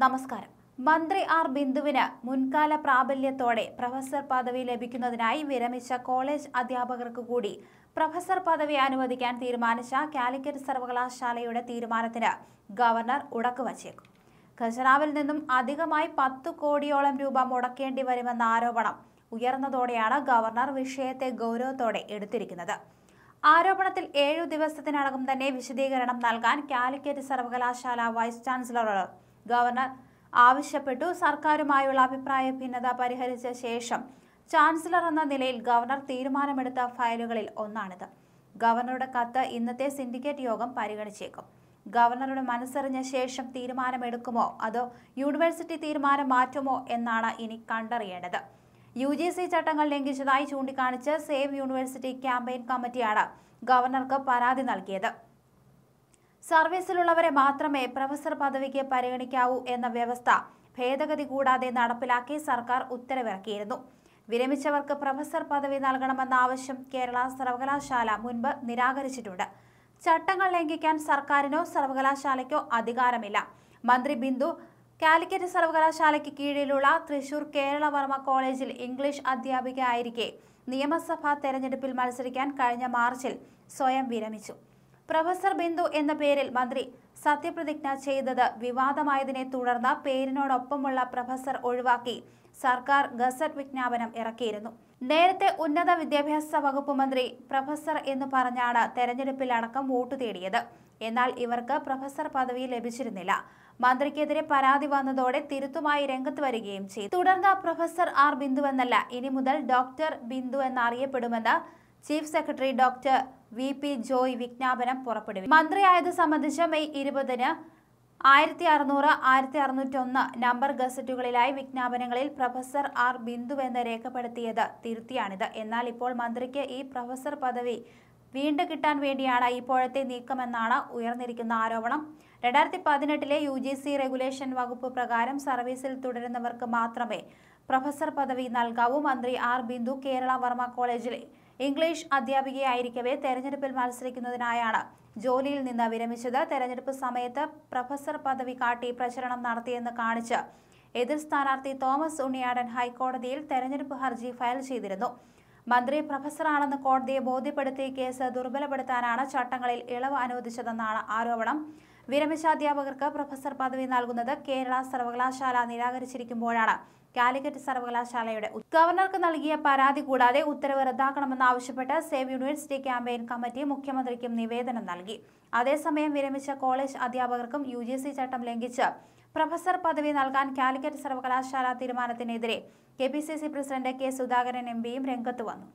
നമസ്കാരം മന്ത്രി ആർ ബിന്ദുവിന് മുൻകാല പ്രാബല്യത്തോടെ പ്രൊഫസർ പദവി ലഭിക്കുന്നതിനായി വിരമിച്ച കോളേജ് അധ്യാപകർക്ക് കൂടി പ്രൊഫസർ പദവി അനുവദിക്കാൻ തീരുമാനിച്ച കാലിക്കറ്റ് സർവകലാശാലയുടെ തീരുമാനത്തിന് ഗവർണർ ഉടക്കു വച്ചേക്കും ഖജനാവിൽ നിന്നും അധികമായി പത്തു കോടിയോളം രൂപ മുടക്കേണ്ടി വരുമെന്ന ആരോപണം ഉയർന്നതോടെയാണ് ഗവർണർ വിഷയത്തെ ഗൗരവത്തോടെ എടുത്തിരിക്കുന്നത് ആരോപണത്തിൽ ഏഴു ദിവസത്തിനകം തന്നെ വിശദീകരണം നൽകാൻ കാലിക്കറ്റ് സർവകലാശാല വൈസ് ചാൻസലറോട് ഗവർണർ ആവശ്യപ്പെട്ടു സർക്കാരുമായുള്ള അഭിപ്രായ ഭിന്നത പരിഹരിച്ച ശേഷം ചാൻസലർ എന്ന നിലയിൽ ഗവർണർ തീരുമാനമെടുത്ത ഫയലുകളിൽ ഒന്നാണിത് ഗവർണറുടെ കത്ത് ഇന്നത്തെ സിൻഡിക്കേറ്റ് യോഗം പരിഗണിച്ചേക്കും ഗവർണറുടെ മനസ്സറിഞ്ഞ ശേഷം തീരുമാനമെടുക്കുമോ അതോ യൂണിവേഴ്സിറ്റി തീരുമാനം മാറ്റുമോ എന്നാണ് ഇനി കണ്ടറിയേണ്ടത് യു ജി സി ചട്ടങ്ങൾ ലംഘിച്ചതായി ചൂണ്ടിക്കാണിച്ച് സേവ് യൂണിവേഴ്സിറ്റി ക്യാമ്പയിൻ കമ്മിറ്റിയാണ് ഗവർണർക്ക് പരാതി നൽകിയത് സർവീസിലുള്ളവരെ മാത്രമേ പ്രൊഫസർ പദവിക്ക് പരിഗണിക്കാവൂ എന്ന വ്യവസ്ഥ ഭേദഗതി കൂടാതെ നടപ്പിലാക്കി സർക്കാർ ഉത്തരവിറക്കിയിരുന്നു വിരമിച്ചവർക്ക് പ്രൊഫസർ പദവി നൽകണമെന്ന ആവശ്യം കേരള സർവകലാശാല മുൻപ് നിരാകരിച്ചിട്ടുണ്ട് ചട്ടങ്ങൾ ലംഘിക്കാൻ സർക്കാരിനോ സർവകലാശാലയ്ക്കോ അധികാരമില്ല മന്ത്രി ബിന്ദു കാലിക്കറ്റ് സർവകലാശാലയ്ക്ക് കീഴിലുള്ള തൃശൂർ വർമ്മ കോളേജിൽ ഇംഗ്ലീഷ് അധ്യാപിക ആയിരിക്കെ നിയമസഭാ തെരഞ്ഞെടുപ്പിൽ മത്സരിക്കാൻ കഴിഞ്ഞ മാർച്ചിൽ സ്വയം വിരമിച്ചു പ്രൊഫസർ ബിന്ദു എന്ന പേരിൽ മന്ത്രി സത്യപ്രതിജ്ഞ ചെയ്തത് വിവാദമായതിനെ തുടർന്ന് പേരിനോടൊപ്പമുള്ള പ്രൊഫസർ ഒഴിവാക്കി സർക്കാർ ഗസറ്റ് വിജ്ഞാപനം ഇറക്കിയിരുന്നു നേരത്തെ ഉന്നത വിദ്യാഭ്യാസ വകുപ്പ് മന്ത്രി പ്രൊഫസർ എന്ന് പറഞ്ഞാണ് തെരഞ്ഞെടുപ്പിലടക്കം വോട്ട് തേടിയത് എന്നാൽ ഇവർക്ക് പ്രൊഫസർ പദവി ലഭിച്ചിരുന്നില്ല മന്ത്രിക്കെതിരെ പരാതി വന്നതോടെ തിരുത്തുമായി രംഗത്ത് വരികയും ചെയ്തു തുടർന്ന് പ്രൊഫസർ ആർ ബിന്ദു എന്നല്ല ഇനി മുതൽ ഡോക്ടർ ബിന്ദു എന്നറിയപ്പെടുമെന്ന് chief secretary doctor V P Joy വിജ്ഞാപനം പുറപ്പെടുവി മന്ത്രിയായത് സംബന്ധിച്ച് മെയ് ഇരുപതിന് ആയിരത്തി അറുന്നൂറ് ആയിരത്തി അറുന്നൂറ്റൊന്ന് നമ്പർ ഗസറ്റുകളിലായി വിജ്ഞാപനങ്ങളിൽ പ്രൊഫസർ ആർ ബിന്ദു എന്ന് രേഖപ്പെടുത്തിയത് തിരുത്തിയാണിത് എന്നാൽ ഇപ്പോൾ മന്ത്രിക്ക് ഈ പ്രൊഫസർ പദവി വീണ്ടും കിട്ടാൻ വേണ്ടിയാണ് ഇപ്പോഴത്തെ നീക്കമെന്നാണ് ഉയർന്നിരിക്കുന്ന ആരോപണം രണ്ടായിരത്തി പതിനെട്ടിലെ യു ജി സി റെഗുലേഷൻ വകുപ്പ് പ്രകാരം സർവീസിൽ തുടരുന്നവർക്ക് മാത്രമേ പ്രൊഫസർ പദവി നൽകാവൂ മന്ത്രി ആർ ബിന്ദു കേരള വർമ്മ കോളേജിലെ ഇംഗ്ലീഷ് അധ്യാപികയായിരിക്കവെ തെരഞ്ഞെടുപ്പിൽ മത്സരിക്കുന്നതിനായാണ് ജോലിയിൽ നിന്ന് വിരമിച്ചത് തെരഞ്ഞെടുപ്പ് സമയത്ത് പ്രൊഫസർ പദവി കാട്ടി പ്രചരണം നടത്തിയെന്ന് കാണിച്ച് എതിർ സ്ഥാനാർത്ഥി തോമസ് ഉണ്ണിയാടൻ ഹൈക്കോടതിയിൽ തെരഞ്ഞെടുപ്പ് ഹർജി ഫയൽ ചെയ്തിരുന്നു മന്ത്രി പ്രൊഫസറാണെന്ന് കോടതിയെ ബോധ്യപ്പെടുത്തി കേസ് ദുർബലപ്പെടുത്താനാണ് ചട്ടങ്ങളിൽ ഇളവ് അനുവദിച്ചതെന്നാണ് ആരോപണം വിരമിച്ച അധ്യാപകർക്ക് പ്രൊഫസർ പദവി നൽകുന്നത് കേരള സർവകലാശാല നിരാകരിച്ചിരിക്കുമ്പോഴാണ് കാലിക്കറ്റ് സർവകലാശാലയുടെ ഗവർണർക്ക് നൽകിയ പരാതി കൂടാതെ ഉത്തരവ് റദ്ദാക്കണമെന്നാവശ്യപ്പെട്ട് സേവ് യൂണിവേഴ്സിറ്റി ക്യാമ്പയിൻ കമ്മിറ്റി മുഖ്യമന്ത്രിക്കും നിവേദനം നൽകി അതേസമയം വിരമിച്ച കോളേജ് അധ്യാപകർക്കും യു ചട്ടം ലംഘിച്ച് പ്രൊഫസർ പദവി നൽകാൻ കാലിക്കറ്റ് സർവകലാശാല തീരുമാനത്തിനെതിരെ K president K Sudhakaran M പിയും രംഗത്ത് വന്നു